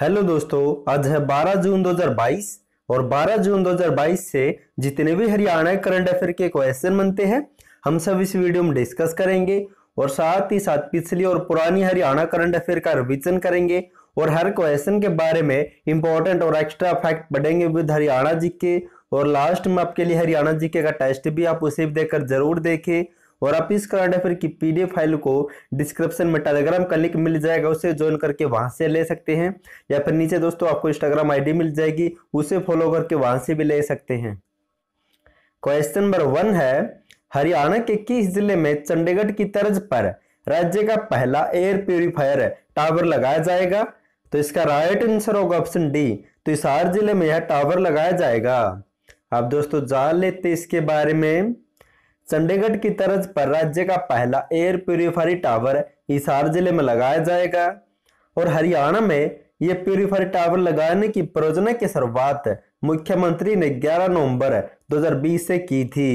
hello दोस्तों आज है 12 जून 2022 और 12 जून 2022 से जितने भी हरियाणा करंट अफेयर के क्वेश्चन बनते हैं हम सब इस वीडियो में डिस्कस करेंगे और साथ ही साथ पिछली और पुरानी हरियाणा करंट अफेयर का रिविजन करेंगे और हर क्वेश्चन के बारे में इंपॉर्टेंट और एक्स्ट्रा फैक्ट बढ़ेंगे विद हरियाणा जी के और लास्ट में आपके लिए हरियाणा जी का टेस्ट भी आप उसे भी देखकर जरूर देखें और आप इस करंट अफेयर की पीडीएफ फाइल को डिस्क्रिप्शन में टेलीग्राम का लिंक मिल जाएगा उसे ज्वाइन करके वहां से ले सकते हैं या फिर नीचे दोस्तों आपको इंस्टाग्राम आईडी मिल जाएगी उसे फॉलो करके वहां से भी ले सकते हैं क्वेश्चन नंबर वन है हरियाणा के किस जिले में चंडीगढ़ की तर्ज पर राज्य का पहला एयर प्योरीफायर टावर लगाया जाएगा तो इसका राइट आंसर होगा ऑप्शन डी तो हर जिले में यह टावर लगाया जाएगा आप दोस्तों जान लेते इसके बारे में चंडीगढ़ की तरज पर राज्य का पहला एयर प्योरीफाई टावर हिसार जिले में लगाया जाएगा और हरियाणा में ये प्योरीफाई टावर लगाने की परियोजना की शुरुआत मुख्यमंत्री ने 11 नवंबर 2020 से की थी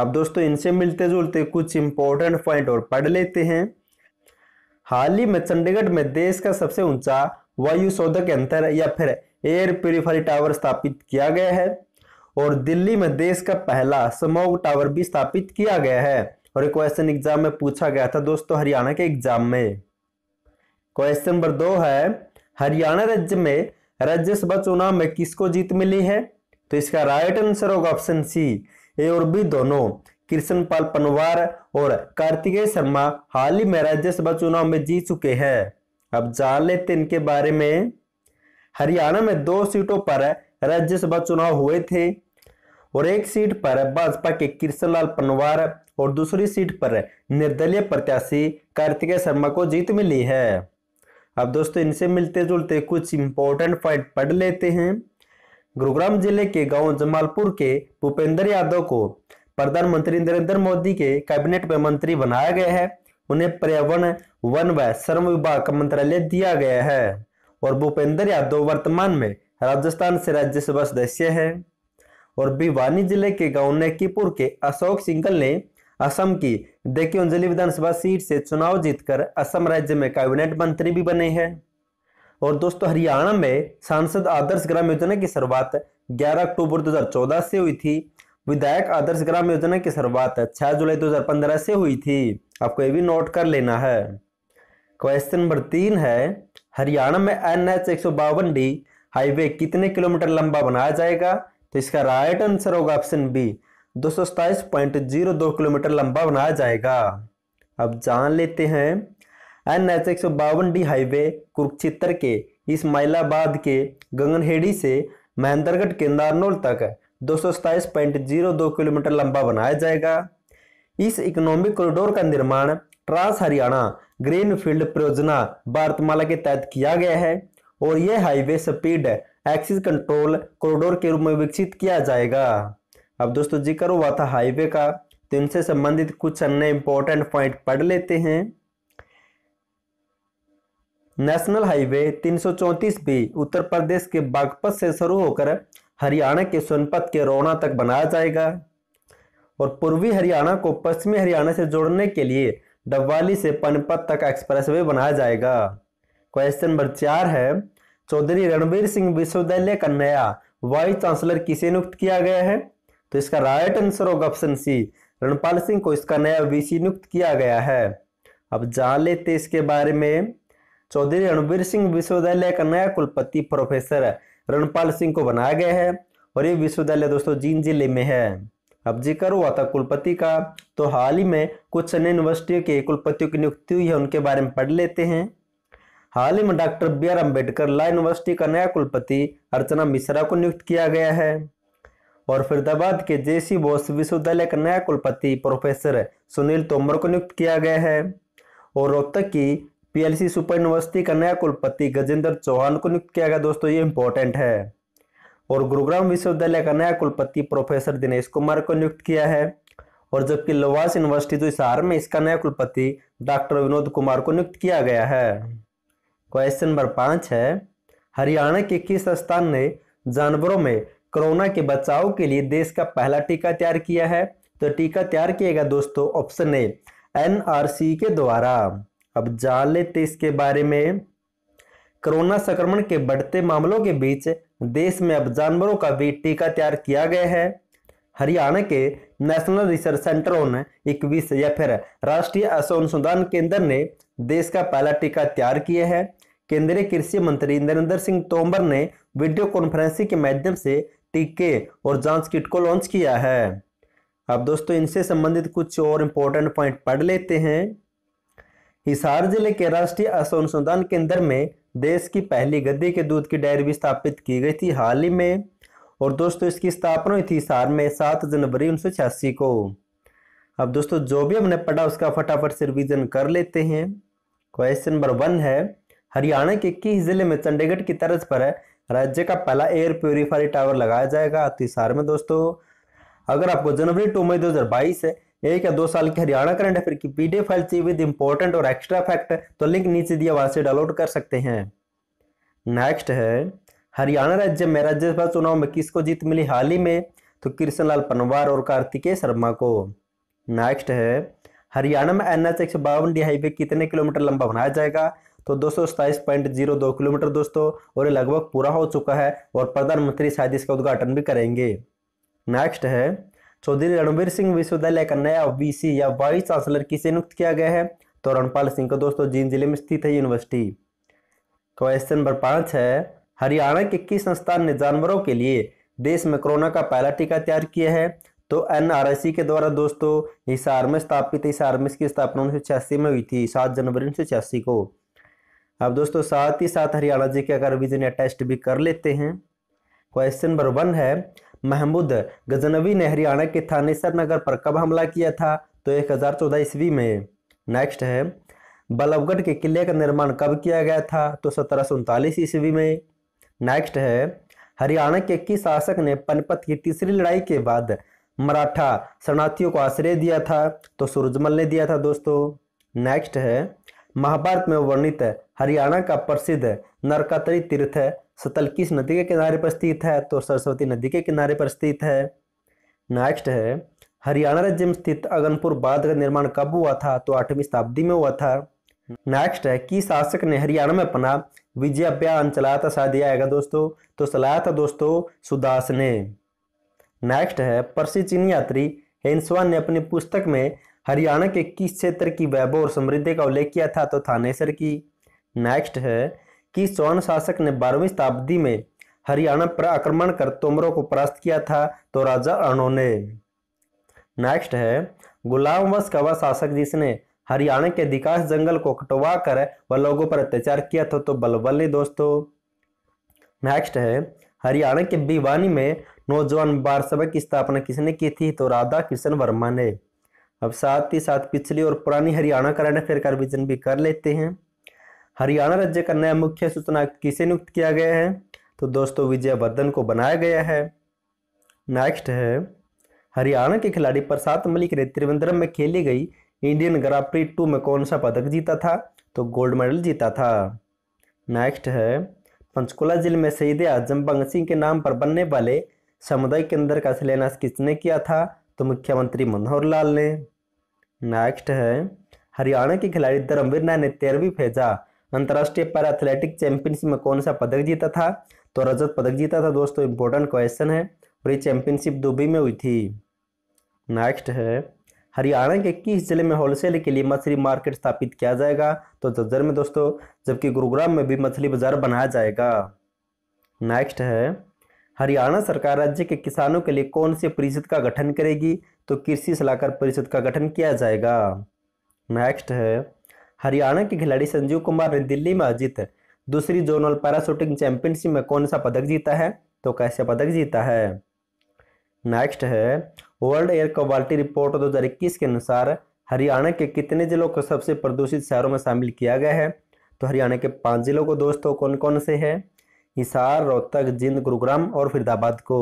अब दोस्तों इनसे मिलते जुलते कुछ इंपॉर्टेंट पॉइंट और पढ़ लेते हैं हाल ही में चंडीगढ़ में देश का सबसे ऊंचा वायु शोधक यंत्र या फिर एयर प्योरीफाई टावर स्थापित किया गया है और दिल्ली में देश का पहला स्मोक टावर भी स्थापित किया गया है और क्वेश्चन एग्जाम में पूछा गया था दोस्तों हरियाणा के एग्जाम में क्वेश्चन नंबर दो है हरियाणा राज्य में राज्यसभा चुनाव में किसको जीत मिली है तो इसका राइट आंसर होगा ऑप्शन सी ए और बी दोनों कृष्ण पाल पनवार और कार्तिकेय शर्मा हाल ही में राज्यसभा चुनाव में जीत चुके हैं अब जान लेते इनके बारे में हरियाणा में दो सीटों पर राज्यसभा चुनाव हुए थे और एक सीट पर भाजपा के कृष्ण लाल पनवार और दूसरी सीट पर निर्दलीय प्रत्याशी कार्तिकेय शर्मा को जीत मिली है अब दोस्तों इनसे मिलते जुलते कुछ इंपॉर्टेंट पॉइंट पढ़ लेते हैं गुरुग्राम जिले के गांव जमालपुर के भूपेंद्र यादव को प्रधानमंत्री नरेंद्र मोदी के कैबिनेट में मंत्री बनाया गया है उन्हें पर्यावरण वन व श्रम विभाग का मंत्रालय दिया गया है और भूपेंद्र यादव वर्तमान में राजस्थान से राज्यसभा सदस्य है और भिवानी जिले के गांव नेकीपुर के अशोक सिंगल ने असम की अंजलि विधानसभा सीट से चुनाव जीतकर असम राज्य में कैबिनेट मंत्री भी बने हैं और दोस्तों हरियाणा में सांसद आदर्श ग्राम योजना की शुरुआत 11 अक्टूबर 2014 से हुई थी विधायक आदर्श ग्राम योजना की शुरुआत 6 जुलाई 2015 से हुई थी आपको ये भी नोट कर लेना है क्वेश्चन नंबर तीन है हरियाणा में एन एच डी हाईवे कितने किलोमीटर लंबा बनाया जाएगा तो इसका राइट आंसर होगा ऑप्शन बी दो किलोमीटर लंबा बनाया जाएगा अब जान लेते हैं एन एच एक सौ बावन डी हाईवे कुरुक्षेत्र के इस माइलाबाद के गंगनहेडी से महेंद्रगढ़ के नारनौल तक दो किलोमीटर लंबा बनाया जाएगा इस इकोनॉमिक कॉरिडोर का निर्माण ट्रांस हरियाणा ग्रीन फील्ड परियोजना भारतमाला के तहत किया गया है और यह highway speed access control corridor के रूप में विकसित किया जाएगा अब दोस्तों जिक्र हुआ था हाईवे का तो इनसे संबंधित कुछ अन्य इंपॉर्टेंट पॉइंट पढ़ लेते हैं national highway 334 B Uttar Pradesh के बागपत से शुरू होकर हरियाणा के सोनपत के रोना तक बनाया जाएगा और पूर्वी हरियाणा को पश्चिमी हरियाणा से जोड़ने के लिए डब्वाली से पनपत तक एक्सप्रेसवे बनाया जाएगा क्वेश्चन नंबर चार है चौधरी रणबीर सिंह विश्वविद्यालय का नया वाइस चांसलर किसे नियुक्त किया गया है तो इसका राइट आंसर होगा ऑप्शन सी रणपाल सिंह को इसका नया वीसी नियुक्त किया गया है अब जान लेते इसके बारे में चौधरी रणबीर सिंह विश्वविद्यालय का नया कुलपति प्रोफेसर रणपाल सिंह को बनाया गया है और ये विश्वविद्यालय दोस्तों जींद जिले में है अब जिक्र हुआ था कुलपति का तो हाल ही में कुछ अन्य यूनिवर्सिटियों के कुलपतियों की नियुक्ति हुई है उनके बारे में पढ़ लेते हैं हाल ही में doctor B R Ambedkar law university का नया कुलपति अर्चना मिश्रा को नियुक्त किया गया है और फरीदाबाद के जे सी बोस विश्वविद्यालय का नया कुलपति प्रोफेसर सुनील तोमर को नियुक्त किया गया है और रोहतक की पीएलसी सुपर यूनिवर्सिटी का नया कुलपति गजेंद्र चौहान को नियुक्त किया गया दोस्तों ये इम्पोर्टेंट है और गुरुग्राम विश्वविद्यालय का नया कुलपति प्रोफेसर दिनेश कुमार को नियुक्त किया है और जबकि लवास यूनिवर्सिटी जो इस में इसका नया कुलपति डॉक्टर विनोद कुमार को नियुक्त किया गया है क्वेश्चन नंबर पांच है हरियाणा के किस स्थान ने जानवरों में कोरोना के बचाव के लिए देश का पहला टीका तैयार किया है तो टीका तैयार किएगा दोस्तों ऑप्शन ए एनआरसी के द्वारा अब जान लेते इसके बारे में कोरोना संक्रमण के बढ़ते मामलों के बीच देश में अब जानवरों का भी टीका तैयार किया गया है हरियाणा के नेशनल रिसर्च सेंटर ऑन इक्कीस या फिर राष्ट्रीय अनुसंधान केंद्र ने देश का पहला टीका तैयार किया है केंद्रीय कृषि मंत्री नरेंद्र सिंह तोमर ने वीडियो कॉन्फ्रेंसिंग के माध्यम से टीके और जांच किट को लॉन्च किया है अब दोस्तों इनसे संबंधित कुछ और इम्पोर्टेंट पॉइंट पढ़ लेते हैं हिसार जिले के राष्ट्रीय अनुसंधान केंद्र में देश की पहली गद्दी के दूध की डायरी भी स्थापित की गई थी हाल ही में और दोस्तों इसकी स्थापना हुई थी हिसार में सात जनवरी उन्नीस को अब दोस्तों जो भी हमने पढ़ा उसका फटाफट से रिविजन कर लेते हैं क्वेश्चन नंबर वन है हरियाणा के किस जिले में चंडीगढ़ की तरज पर राज्य का पहला एयर प्योरीफायर टावर लगाया जाएगा अतिसार में दोस्तों अगर आपको जनवरी टू मई दो हजार बाईस एक या दो साल के हरियाणा करंट अफेयर की पीडीएफ फाइल चाहिए विद इंपॉर्टेंट और एक्स्ट्रा फैक्ट तो लिंक नीचे दिया वहां से डाउनलोड कर सकते हैं नेक्स्ट है हरियाणा राज्य में राज्यसभा चुनाव में किसको जीत मिली हाल ही में तो कृष्ण लाल पनवार और कार्तिकेय शर्मा को नेक्स्ट है हरियाणा में एन एच हाईवे कितने किलोमीटर लंबा बनाया जाएगा तो दो किलोमीटर दोस्तों और ये लगभग पूरा हो चुका है और प्रधानमंत्री शायद इसका उद्घाटन भी करेंगे नेक्स्ट है चौधरी रणवीर सिंह विश्वविद्यालय का नया वीसी या वाइस चांसलर किसे नियुक्त किया गया है तो रणपाल सिंह को दोस्तों जींद जिले में स्थित है यूनिवर्सिटी क्वेश्चन नंबर पाँच है हरियाणा के किस संस्थान ने जानवरों के लिए देश में कोरोना का पहला टीका तैयार किया है तो एन के द्वारा दोस्तों हिसार में स्थापित हिसार में इसकी स्थापना उन्नीस में हुई थी सात जनवरी उन्नीस को अब दोस्तों साथ ही साथ हरियाणा जी के अगर विजन या टेस्ट भी कर लेते हैं क्वेश्चन नंबर वन है महमूद गजनवी ने हरियाणा के थानेसर नगर पर कब हमला किया था तो चौदह ईस्वी में नेक्स्ट है बल्लभगढ़ के किले का निर्माण कब किया गया था तो सत्रह सौ उनतालीस ईस्वी में नेक्स्ट है हरियाणा के किस शासक ने पनपत की तीसरी लड़ाई के बाद मराठा शरणार्थियों को आश्रय दिया था तो सूरजमल ने दिया था दोस्तों नेक्स्ट है महाभारत में वर्णित है हरियाणा का प्रसिद्ध नरकातरी तीर्थ है सतल किस नदी के किनारे पर स्थित है तो सरस्वती नदी के किनारे पर स्थित है नेक्स्ट है हरियाणा राज्य में स्थित अगनपुर बांध का निर्माण कब हुआ था तो आठवीं शताब्दी में हुआ था नेक्स्ट है कि शासक ने हरियाणा में अपना विजय अभियान चलाया था शायद आएगा दोस्तों तो चलाया था दोस्तों सुदास ने नेक्स्ट है प्रसिद्ध चीनी यात्री हेन्सवान ने अपनी पुस्तक में हरियाणा के किस क्षेत्र की वैभव और समृद्धि का उल्लेख किया था तो थानेसर की नेक्स्ट है कि स्वर्ण शासक ने बारहवीं शताब्दी में हरियाणा पर आक्रमण कर तोमरों को परास्त किया था तो राजा अर्णो ने नेक्स्ट है गुलाम वश कवा शासक जिसने हरियाणा के अधिकांश जंगल को कटवा कर व लोगों पर अत्याचार किया था तो बलबल ने दोस्तों नेक्स्ट है हरियाणा के भिवानी में नौजवान बार सभा की स्थापना किसने की थी तो राधा कृष्ण वर्मा ने अब साथ ही साथ पिछली और पुरानी हरियाणा करंट अफेयर का रिविजन भी कर लेते हैं हरियाणा राज्य का नया मुख्य सूचना किसे नियुक्त किया गया है तो दोस्तों विजय वर्धन को बनाया गया है नेक्स्ट है हरियाणा के खिलाड़ी प्रसाद मलिक ने त्रिवेंद्रम में खेली गई इंडियन ग्रां टू में कौन सा पदक जीता था तो गोल्ड मेडल जीता था नेक्स्ट है पंचकुला जिले में शहीद आजम बंग सिंह के नाम पर बनने वाले समुदाय केंद्र का शिलान्यास किसने किया था तो मुख्यमंत्री मनोहर लाल ने नेक्स्ट है हरियाणा के खिलाड़ी धर्मवीर नाय ने तेरहवीं फेजा अंतर्राष्ट्रीय पैरा एथलेटिक चैंपियनशिप में कौन सा पदक जीता था तो रजत पदक जीता था दोस्तों इंपॉर्टेंट क्वेश्चन है और ये चैंपियनशिप दुबई में हुई थी नेक्स्ट है हरियाणा के किस जिले में होलसेल के लिए मछली मार्केट स्थापित किया जाएगा तो जज्जर में दोस्तों जबकि गुरुग्राम में भी मछली बाजार बनाया जाएगा नेक्स्ट है हरियाणा सरकार राज्य के किसानों के लिए कौन से परिषद का गठन करेगी तो कृषि सलाहकार परिषद का गठन किया जाएगा नेक्स्ट है हरियाणा के खिलाड़ी संजीव कुमार ने दिल्ली में आयोजित दूसरी जोनल पैराशूटिंग चैंपियनशिप में कौन सा पदक जीता है तो कैसे पदक जीता है नेक्स्ट है वर्ल्ड एयर क्वालिटी रिपोर्ट 2021 के अनुसार हरियाणा के कितने जिलों को सबसे प्रदूषित शहरों में शामिल किया गया है तो हरियाणा के पांच जिलों को दोस्तों कौन कौन से हैं हिसार रोहतक जिंद गुरुग्राम और फरीदाबाद को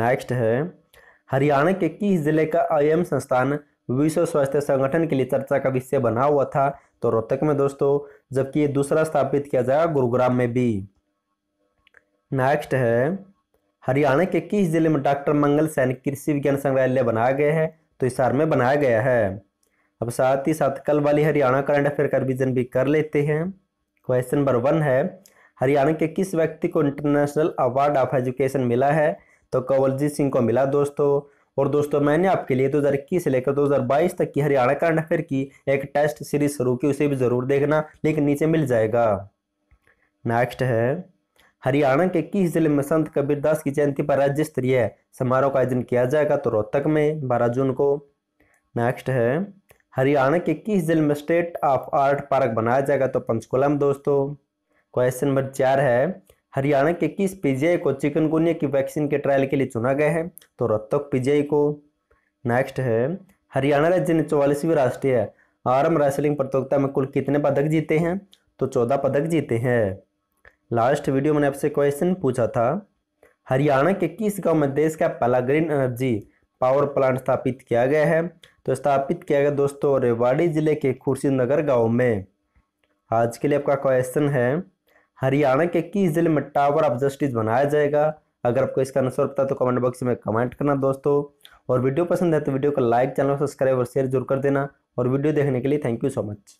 नेक्स्ट है हरियाणा के किस जिले का आई संस्थान विश्व स्वास्थ्य संगठन के लिए चर्चा का विषय बना हुआ था तो रोहतक में दोस्तों जबकि ये दूसरा स्थापित किया जाएगा गुरुग्राम में भी नेक्स्ट है हरियाणा के किस जिले में डॉक्टर मंगल सैन कृषि विज्ञान संग्रहालय बनाया गया है तो हिसार में बनाया गया है अब साथ ही साथ कल वाली हरियाणा करंट अफेयर का रिविजन भी कर लेते हैं क्वेश्चन नंबर वन है हरियाणा के किस व्यक्ति को इंटरनेशनल अवार्ड ऑफ एजुकेशन मिला है तो कंवलजीत सिंह को मिला दोस्तों और दोस्तों मैंने आपके लिए 2021 से लेकर 2022 तक की हरियाणा करंट अफेयर की एक टेस्ट सीरीज शुरू की उसे भी जरूर देखना लिंक नीचे मिल जाएगा नेक्स्ट है हरियाणा के किस जिले में संत कबीरदास की जयंती पर राज्य स्तरीय समारोह का आयोजन किया जाएगा तो रोहतक में बारह जून को नेक्स्ट है हरियाणा के किस जिले में स्टेट ऑफ आर्ट पार्क बनाया जाएगा तो पंचकुला में दोस्तों क्वेश्चन नंबर चार है हरियाणा के किस पीजीआई को चिकनगुनिया की वैक्सीन के ट्रायल के लिए चुना गया है तो रोहतक पीजीआई को नेक्स्ट है हरियाणा राज्य ने चौवालीसवीं राष्ट्रीय आरम रेसलिंग प्रतियोगिता में कुल कितने पदक जीते हैं तो चौदह पदक जीते हैं लास्ट वीडियो मैंने आपसे क्वेश्चन पूछा था हरियाणा के किस गांव में देश का पहला ग्रीन एनर्जी पावर प्लांट स्थापित किया गया है तो स्थापित किया गया दोस्तों रेवाड़ी जिले के खुर्शीनगर गांव में आज के लिए आपका क्वेश्चन है हरियाणा के किस जिले में टावर ऑफ जस्टिस बनाया जाएगा अगर आपको इसका आंसर पता तो कमेंट बॉक्स में कमेंट करना दोस्तों और वीडियो पसंद है तो वीडियो को लाइक चैनल सब्सक्राइब और शेयर जरूर कर देना और वीडियो देखने के लिए थैंक यू सो मच